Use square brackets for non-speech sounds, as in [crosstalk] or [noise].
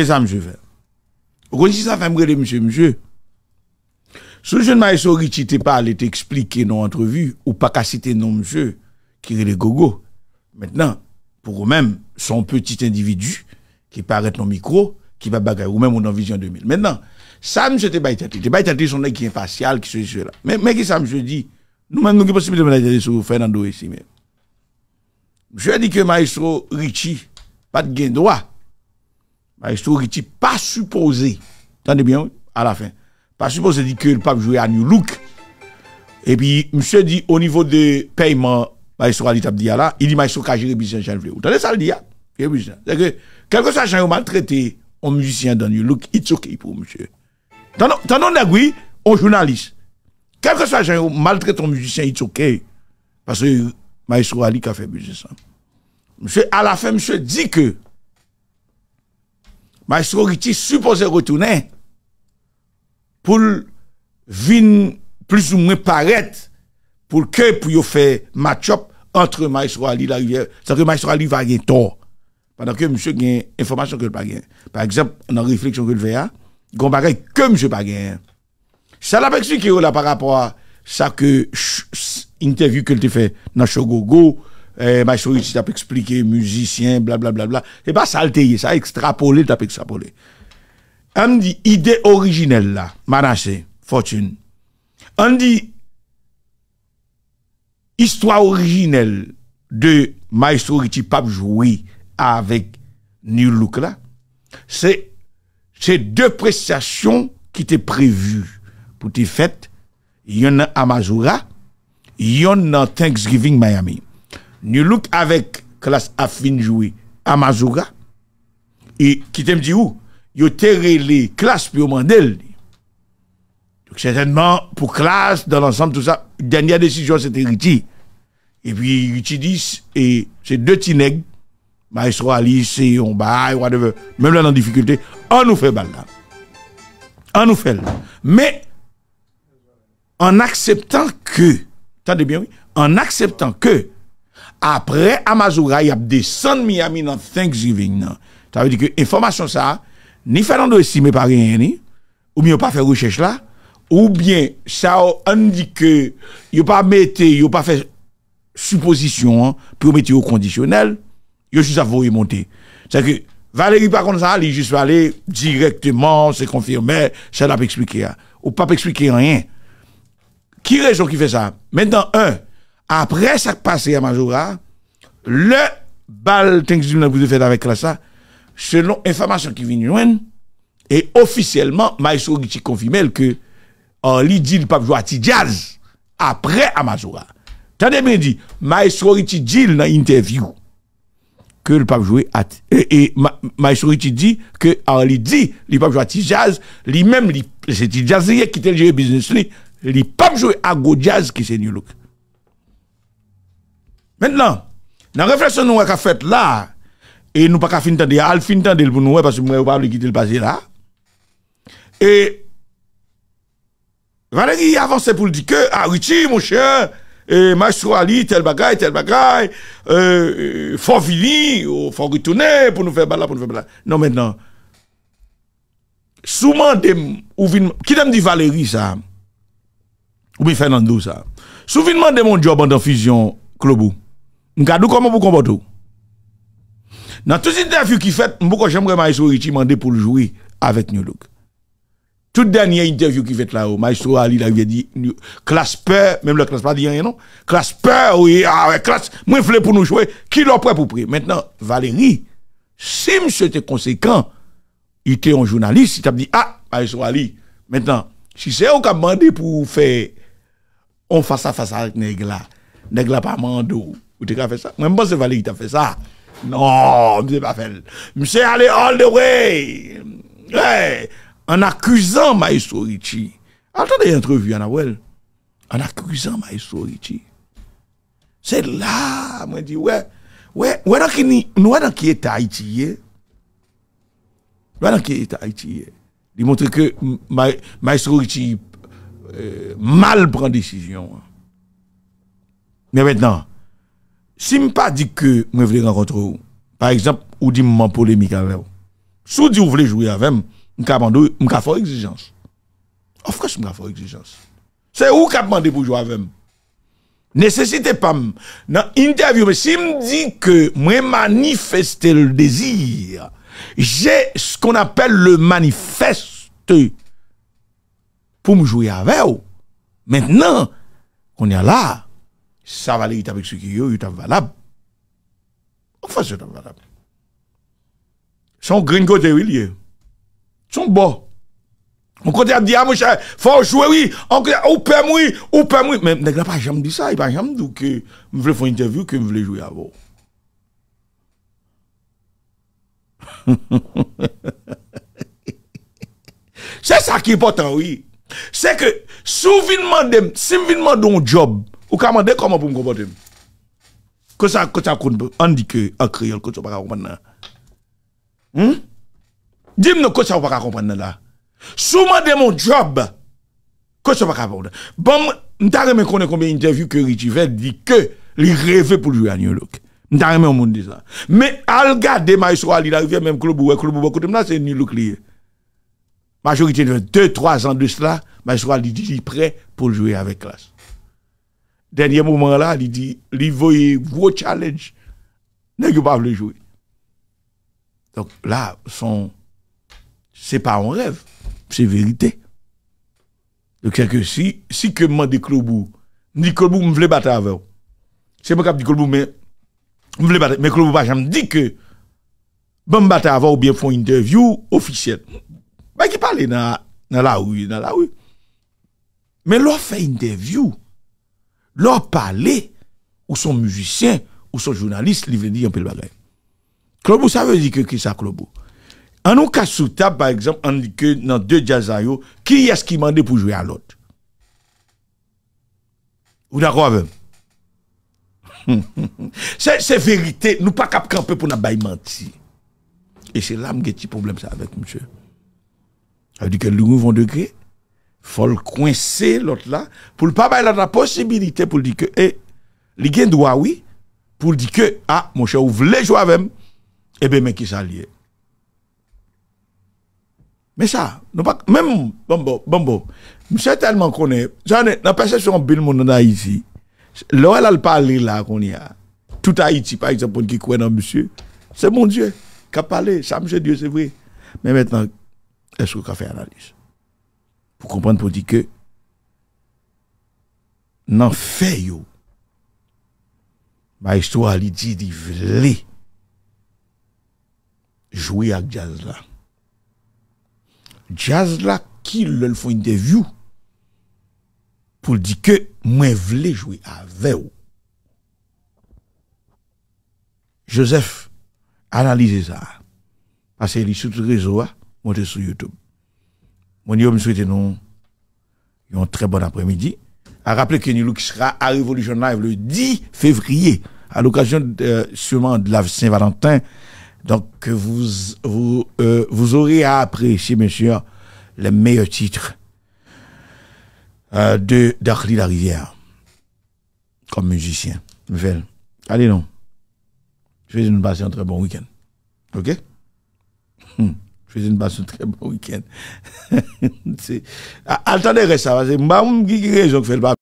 Qu'est-ce que ça me ça fait me dire, monsieur, monsieur. Ce jeune maestro Richie pas allé t'expliquer dans l'entrevue, ou pas qu'à citer non, monsieur, qui est le gogo. Maintenant, pour eux-mêmes, son petit individu, qui paraît dans le micro, qui va bagarrer, ou même on en vision 2000. Maintenant, ça, monsieur, t'es pas établi. T'es pas son qui est facial, qui se dit là. Mais, mais, qui ça, monsieur, dit, nous-mêmes, nous qui possibilité de sur Fernando ici, e mais. Je dis que maestro Richie, pas de gain droit. Maestro Riti pas supposé, attendez bien, à la fin, pas supposé dire que le pape jouait à New Look. Et puis, monsieur dit, au niveau de paiement, Maestro Ali Tabdia là, il dit Maestro Kajiri le Chanflé. Vous entendez ça le dire? Ah, C'est que, quelque que soit maltraité, un musicien dans New Look, it's okay pour monsieur. T'en as un journaliste. Quel que soit Jean maltraité un musicien, it's okay. Parce que Maestro Ali a fait business. Hein. Monsieur, à la fin, monsieur dit que, Maestro est supposé retourner pour venir plus ou moins paraître pour que pour faire match-up entre Maestro Ali la rivière. C'est-à-dire que Maestro Ali va gagner tort. Pendant que monsieur gagne information que le pas gagne. Par exemple, dans la réflexion que le va hein, il y que monsieur pas gagne. Ça l'a expliqué là par rapport à ça que interview que le fait dans Shogogo, eh, Ritchie t'a expliqué, musicien, blablabla. Bla, bla, bla. Et pas saleté... salté, ça extrapolé, t'as extrapolé. On dit, idée originelle là, Manassé, Fortune. On dit, histoire originelle de Maestro Richie Pape jouer avec New Look là, c'est C'est deux prestations qui étaient prévues pour tes fêtes. Il y en a Amazura, il y en a Thanksgiving Miami nous Look avec classe afin fin joué à Et qui t'aime dit où? Yo terré les classes pour mandel. Donc certainement, pour classe, dans l'ensemble, tout ça, dernière décision, c'était Riti. Et puis utilise et ces deux petits nègres, Maestro Alice, et on même là dans la difficulté, on nous fait balle On nous fait Mais, en acceptant que, attendez bien, oui, en acceptant que, après Amazura, il a descendu Miami dans Thanksgiving. Non. Ça veut dire que information ça, ni Fernando estime pas rien, ni, ou bien pas fait recherche là, ou bien ça indique que il pas metté, il pas fait supposition, hein, pour mettre au conditionnel, il juste avoué monter. C'est que Valérie par contre ça, il juste aller directement, c'est confirmé, ça l'a expliqué. Hein. Ou pas expliqué rien. Qui raison qui fait ça Maintenant, un, après ça passé à Majora, le bal que vous avez fait avec ça, selon information qui vient de et officiellement, Maïsou Ritchie confirme que Orly euh, dit le pape jouer à jazz après Amazora. Tenez bien dit, Maïsou Ritchie dit dans l'interview que le pape jouait à et, et dit que Orly euh, dit le pape jouer à jazz, lui-même c'est jazzier qui était le business lui, peut pape jouer à go jazz qui c'est New Look. Maintenant, dans la réflexion que nous avons fait là, et nous pas qu'à finir de dire, finir de pour nous parce que nous n'avons pas quitter le passé là. Et Valérie avance pour dire que ah Richie mon cher et Maestro Ali tel bagaille tel bagaille euh, faut finir faut retourner pour nous faire là pour nous faire là. Non maintenant souvent des... qui t'aime dit Valérie ça ou bien Fernando ça. Souvent de mon job en fusion Clobou. Mkadou comment vous comportez Dans toutes les interviews qui fait, beaucoup j'aimerais Maestro Richie demander pour jouer avec nous. look Toute dernière interview qui fait là, Maestro Ali il a dit, classe peur, même le classe pas dit rien, non? Classe peur, oui, ah ouais, classe, moi voulais pour nous jouer, qui l'a prêt pour prêt? Maintenant, Valérie, si monsieur était conséquent, il était un journaliste, il t'a dit, ah, Maestro Ali, maintenant, si c'est eux qui demandé pour faire on face à face avec Négla, Négla pas mando. Ou t'es qu'à ça. Même je c'est t'a fait ça. Non, monsieur pas fait. Monsieur allé all the way. En accusant Maestro Richie. Attendez à Anawel. En accusant Maestro Ritchie. C'est là, moi, dit, ouais. Ouais, ouais, dans qui, nous, dans qui est Haïti, hein. qui est hein. Il montre que Maestro euh, mal prend décision. Hein. Mais maintenant, si dis pas dit que je voulais rencontrer vous, par exemple, ou dit m'en polémique avec vous, si vous dites vous voulez jouer avec moi, je vais faire exigence. Of course, je vais faire exigence. C'est vous qui demandé pour jouer avec moi. Nécessité pas, dans l'interview, mais si me dit que moi manifeste le désir, j'ai ce qu'on appelle le manifeste pour me jouer avec vous. Maintenant, on est là. Sa vali yi tap ek su ki yo, yi tap valab. On fwa se tap valab. Son green kote wili ye. Son bo. On kote a di a mwen chay, fwa ou chwe wili. On kote a ou pem wili, ou pem wili. Men negre pa jam di sa, yi pa jam di ou ke mwen vle fwen interview ke mwen vle jou yi avou. Se sa ki potan wili, se ke sou vinman dem, si m vinman don job, Ou commandez comment pour me comporter Que ça, que ça compte On dit que en créole, que ça ne pas comprendre. Hmm? Dis-moi que ça ne pas comprendre là. Souvent de mon job, que ça ne pas Bon, je ne sais combien d'interviews que Richie fait, dit que les rêvait pour jouer à New York. Je ne sais monde ça. Mais, al garde, maïsou, il arrivé même club ou un club ou un club, c'est New York lié. Majorité de 2-3 ans de cela, maïsou, il dit prêt pour jouer avec classe. Dernier moment là, il dit, il voyait gros challenge. nest pas le jouer? Donc là, son, c'est pas un rêve, c'est vérité. Donc c'est que si, si que m'a dit Clobou, ni me voulait battre avec C'est pas cap dit Clobou, mais, me voulait battre, mais Clobou pas jamais dit que, bon battre avant ou bien font une interview officielle. Mais bah, qui parlait dans, dans la rue, dans la rue. Mais l'on fait une interview, leur parler, ou son musicien, ou son journaliste, il veut dire un peu le bagage. Klobou, ça veut dire que qui ça, Klobou? En nous cas sous table, par exemple, on dit que dans deux jazz qui est-ce qui demandé pour jouer à l'autre? Ou d'accord avec C'est [laughs] vérité, nous pas cap camper pour nous mentir. Et c'est là que j'ai problème ça avec monsieur. Ça dit dire que nous vont degré, faut le coincer l'autre là pour pas avoir la possibilité pour dire que eh les gens droit oui pour dire que ah mon cher vous voulez jouer avec moi et eh ben mais qui s'allie mais ça non pas même bon bon je tellement connu, j'en ai la perception bill monde en Haïti là elle parle là qu'on y a tout Haïti par exemple pour qui croit dans monsieur c'est mon Dieu qui a parlé ça monsieur Dieu c'est vrai mais maintenant est-ce qu'on a fait analyse pou kompande pou di ke nan fe yo ma histwa li di di vle jouye ak Djazla. Djazla ki lel fwen de view pou di ke mwen vle jouye a ve yo. Joseph analize za a se li soute rezo a monte sou Youtube. Mon Dieu, me souhaite nous un très bon après-midi. À rappeler que Nilouk sera à Revolution Live le 10 février, à l'occasion euh, sûrement de la Saint-Valentin. Donc, vous, vous, euh, vous aurez à apprécier, monsieur, les meilleurs titres euh, de d'Arli La Rivière comme musicien. nouvelle Allez, non. Je vous souhaite passer un très bon week-end. OK? Hmm. Fèzine ba sou treman wikèn. Al tanere sa wazè, mba mbi ki rezon fèl wap.